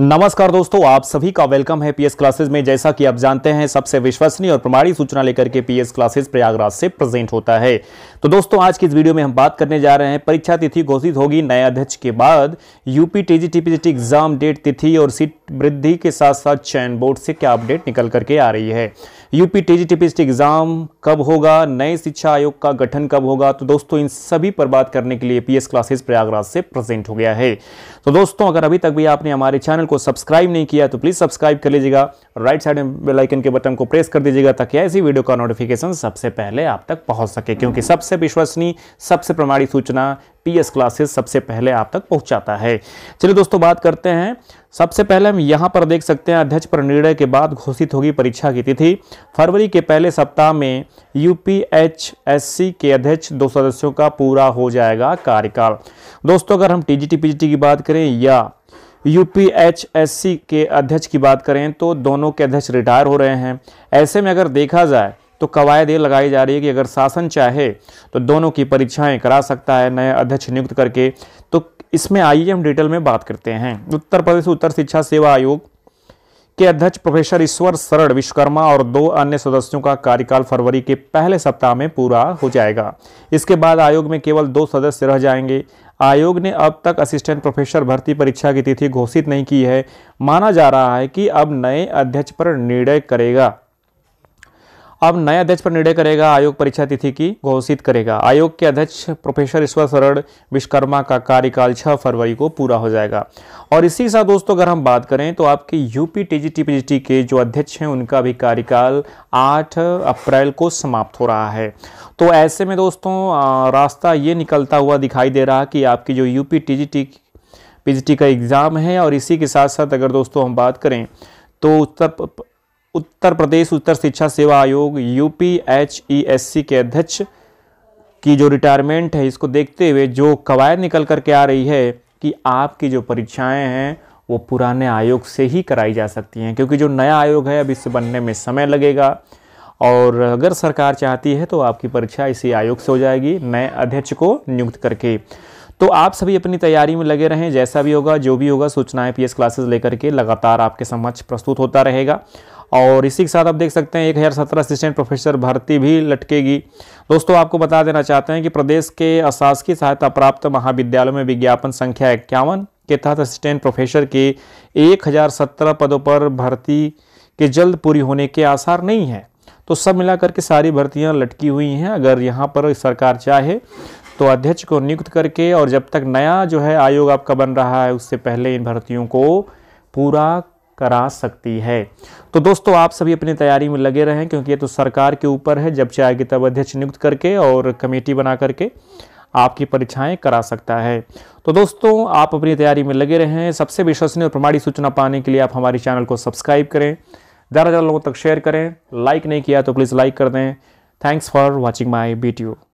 नमस्कार दोस्तों आप सभी का वेलकम है पीएस क्लासेस में जैसा कि आप जानते हैं सबसे विश्वसनीय और प्रमाणित सूचना लेकर के पीएस क्लासेस प्रयागराज से प्रेजेंट होता है तो दोस्तों आज की इस वीडियो में हम बात करने जा रहे हैं परीक्षा तिथि घोषित होगी नए अध्यक्ष के बाद UP TG TPGT exam date तिथि और सीट वृद्धि के साथ साथ चयन बोर्ड से क्या अपडेट निकल करके आ रही है यूपी टीजीटीपीएसटी एग्ज़ाम कब होगा नए शिक्षा आयोग का गठन कब होगा तो दोस्तों इन सभी पर बात करने के लिए पीएस क्लासेस प्रयागराज से प्रेजेंट हो गया है तो दोस्तों अगर अभी तक भी आपने हमारे चैनल को सब्सक्राइब नहीं किया तो प्लीज़ सब्सक्राइब कर लीजिएगा राइट साइड में बेलाइकन के बटन को प्रेस कर दीजिएगा ताकि ऐसी वीडियो का नोटिफिकेशन सबसे पहले आप तक पहुंच सके क्योंकि सबसे विश्वसनीय सबसे प्रमाणित सूचना टीएस क्लासेस सबसे पहले आप तक पहुंचाता है चलिए दोस्तों बात करते हैं सबसे पहले हम यहाँ पर देख सकते हैं अध्यक्ष पर निर्णय के बाद घोषित होगी परीक्षा की तिथि फरवरी के पहले सप्ताह में यूपीएचएससी के अध्यक्ष दो सदस्यों का पूरा हो जाएगा कार्यकाल दोस्तों अगर हम टीजीटी पीजीटी की बात करें या यूपीएचएससी के अध्यक्ष की बात करें तो दोनों के अध्यक्ष रिटायर हो रहे हैं ऐसे में अगर देखा जाए तो कवायद ये लगाई जा रही है कि अगर शासन चाहे तो दोनों की परीक्षाएं करा सकता है नए अध्यक्ष नियुक्त करके तो इसमें आइए हम डिटेल में बात करते हैं उत्तर प्रदेश उत्तर शिक्षा सेवा आयोग के अध्यक्ष प्रोफेसर ईश्वर शरण विश्वकर्मा और दो अन्य सदस्यों का कार्यकाल फरवरी के पहले सप्ताह में पूरा हो जाएगा इसके बाद आयोग में केवल दो सदस्य रह जाएंगे आयोग ने अब तक असिस्टेंट प्रोफेसर भर्ती परीक्षा की तिथि घोषित नहीं की है माना जा रहा है कि अब नए अध्यक्ष पर निर्णय करेगा अब नए अध्यक्ष पर निर्णय करेगा आयोग परीक्षा तिथि की घोषित करेगा आयोग के अध्यक्ष प्रोफेसर ईश्वर शरण विश्वकर्मा का कार्यकाल 6 फरवरी को पूरा हो जाएगा और इसी के साथ दोस्तों अगर हम बात करें तो आपके यूपी टी जी के जो अध्यक्ष हैं उनका भी कार्यकाल आठ अप्रैल को समाप्त हो रहा है तो ऐसे में दोस्तों रास्ता ये निकलता हुआ दिखाई दे रहा कि आपकी जो यूपी टी पीजीटी का एग्ज़ाम है और इसी के साथ साथ अगर दोस्तों हम बात करें तो उत्तर उत्तर प्रदेश उत्तर शिक्षा सेवा आयोग U H E S C के अध्यक्ष की जो रिटायरमेंट है इसको देखते हुए जो कवायद निकल कर के आ रही है कि आपकी जो परीक्षाएं हैं वो पुराने आयोग से ही कराई जा सकती हैं क्योंकि जो नया आयोग है अब इससे बनने में समय लगेगा और अगर सरकार चाहती है तो आपकी परीक्षा इसी आयोग से हो जाएगी नए अध्यक्ष को नियुक्त करके तो आप सभी अपनी तैयारी में लगे रहें जैसा भी होगा जो भी होगा सूचनाएं पीएस क्लासेस लेकर के लगातार आपके समक्ष प्रस्तुत होता रहेगा और इसी के साथ आप देख सकते हैं एक हज़ार सत्रह असिस्टेंट प्रोफेसर भर्ती भी लटकेगी दोस्तों आपको बता देना चाहते हैं कि प्रदेश के अशासकीय सहायता प्राप्त महाविद्यालयों में विज्ञापन संख्या इक्यावन के तहत असिस्टेंट प्रोफेसर के एक हज़ार सत्रह पदों पर भर्ती के जल्द पूरी होने के आसार नहीं हैं तो सब मिलाकर के सारी भर्तियां लटकी हुई हैं अगर यहाँ पर सरकार चाहे तो अध्यक्ष को नियुक्त करके और जब तक नया जो है आयोग आपका बन रहा है उससे पहले इन भर्तियों को पूरा करा सकती है तो दोस्तों आप सभी अपनी तैयारी में लगे रहें क्योंकि ये तो सरकार के ऊपर है जब चाहे कि तब अध्यक्ष नियुक्त करके और कमेटी बना करके आपकी परीक्षाएं करा सकता है तो दोस्तों आप अपनी तैयारी में लगे रहें सबसे विश्वसनीय और प्रमाणिक सूचना पाने के लिए आप हमारे चैनल को सब्सक्राइब करें ज़्यादा ज़्यादा लोगों तक शेयर करें लाइक नहीं किया तो प्लीज़ लाइक कर दें thanks for watching my video